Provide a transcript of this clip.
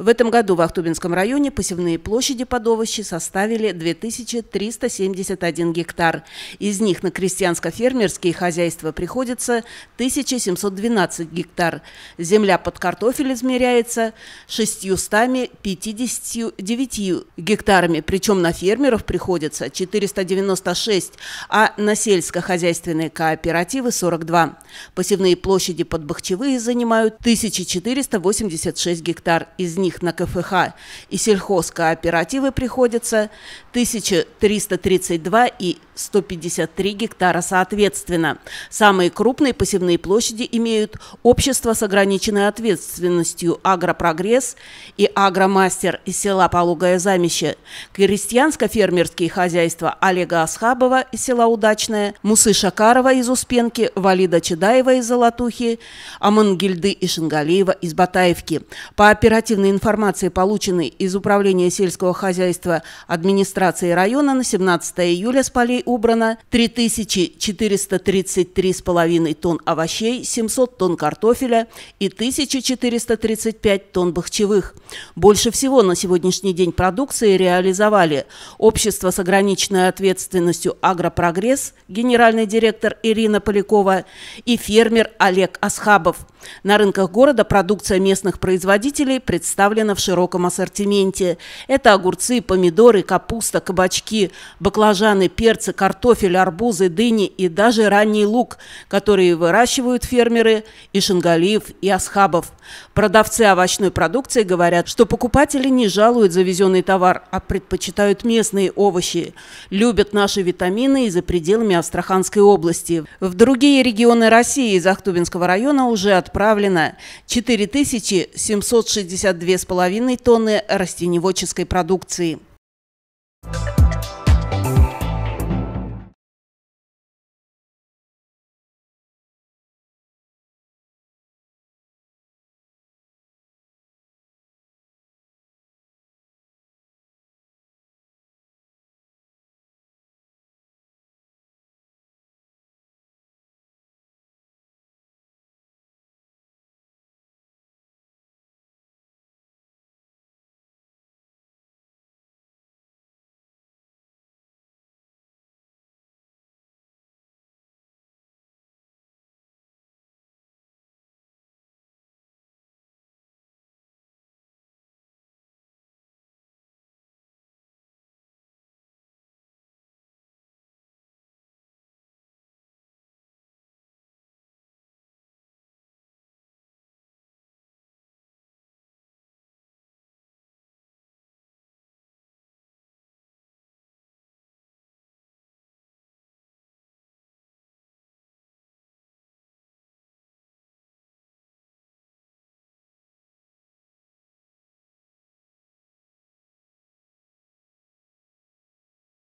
В этом году в Ахтубинском районе посевные площади под овощи составили 2371 гектар. Из них на крестьянско-фермерские хозяйства приходится 1712 гектар. Земля под картофель измеряется 659 гектарами, причем на фермеров приходится 496, а на сельскохозяйственные кооперативы 42. Посевные площади под бахчевые занимают 1486 гектар, из них них на КФХ и сельхозкооперативы приходится 1332 и 153 гектара соответственно. Самые крупные посевные площади имеют общество с ограниченной ответственностью «Агропрогресс» и «Агромастер» из села Полугое Замище, крестьянско-фермерские хозяйства Олега Асхабова из села Удачное, Мусы Шакарова из Успенки, Валида Чедаева из Золотухи, Амангильды и Шангалиева из Батаевки. По оперативной информации информации, полученной из Управления сельского хозяйства администрации района, на 17 июля с полей убрано 3433,5 тонн овощей, 700 тонн картофеля и 1435 тонн бахчевых. Больше всего на сегодняшний день продукции реализовали Общество с ограниченной ответственностью «Агропрогресс», генеральный директор Ирина Полякова и фермер Олег Асхабов. На рынках города продукция местных производителей представлена представлена в широком ассортименте. Это огурцы, помидоры, капуста, кабачки, баклажаны, перцы, картофель, арбузы, дыни и даже ранний лук, которые выращивают фермеры и шангалиев, и асхабов. Продавцы овощной продукции говорят, что покупатели не жалуют завезенный товар, а предпочитают местные овощи. Любят наши витамины и за пределами Астраханской области. В другие регионы России из Ахтубинского района уже отправлено 4762 2,5 тонны растеневодческой продукции.